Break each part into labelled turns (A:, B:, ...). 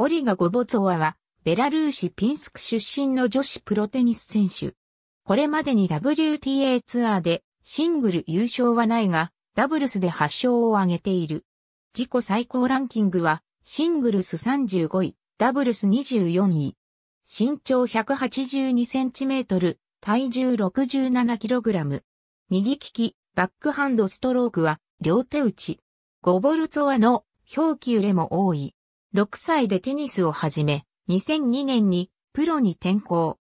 A: オリガ・ゴボツォワは、ベラルーシ・ピンスク出身の女子プロテニス選手。これまでに WTA ツアーでシングル優勝はないが、ダブルスで8勝を挙げている。自己最高ランキングは、シングルス35位、ダブルス24位。身長182センチメートル、体重67キログラム。右利き、バックハンドストロークは、両手打ち。ゴボルツォワの表記揺れも多い。6歳でテニスを始め、2002年にプロに転向。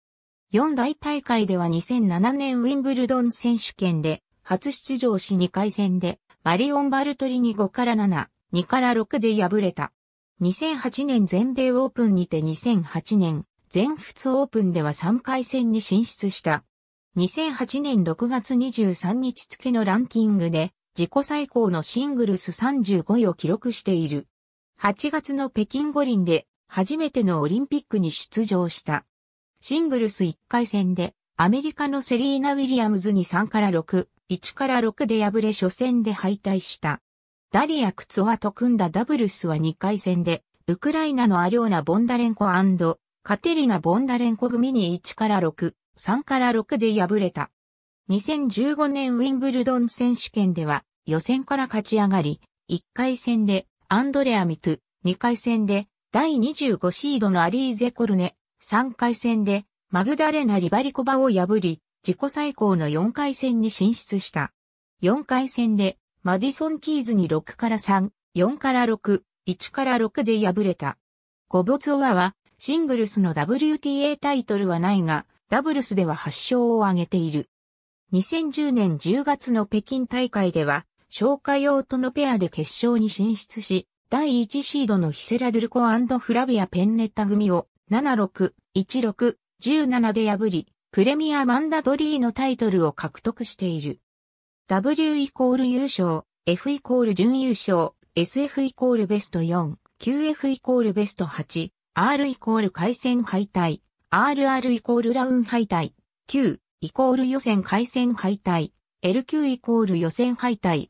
A: 4大大会では2007年ウィンブルドン選手権で初出場し2回戦でマリオン・バルトリに5から7、2から6で敗れた。2008年全米オープンにて2008年全仏オープンでは3回戦に進出した。2008年6月23日付のランキングで自己最高のシングルス35位を記録している。8月の北京五輪で初めてのオリンピックに出場した。シングルス1回戦でアメリカのセリーナ・ウィリアムズに3から6、1から6で敗れ初戦で敗退した。ダリア・クツワと組んだダブルスは2回戦で、ウクライナのアリョーナ・ボンダレンコカテリナ・ボンダレンコ組に1から6、3から6で敗れた。2015年ウィンブルドン選手権では予選から勝ち上がり、1回戦でアンドレア・ミトゥ、2回戦で、第25シードのアリーゼ・コルネ、3回戦で、マグダレナ・リバリコバを破り、自己最高の4回戦に進出した。4回戦で、マディソン・キーズに6から3、4から6、1から6で敗れた。ゴボツオワは、シングルスの WTA タイトルはないが、ダブルスでは8勝を挙げている。2010年10月の北京大会では、消化用とのペアで決勝に進出し、第1シードのヒセラ・ドゥルコフラビア・ペンネッタ組を7-6、1-6、17で破り、プレミア・マンダドリーのタイトルを獲得している。W イコール優勝、F イコール準優勝、SF イコールベスト4、QF イコールベスト8、R イコール回戦敗退、RR イコールラウン敗退、Q イコール予選回戦敗退、LQ イコール予選敗退、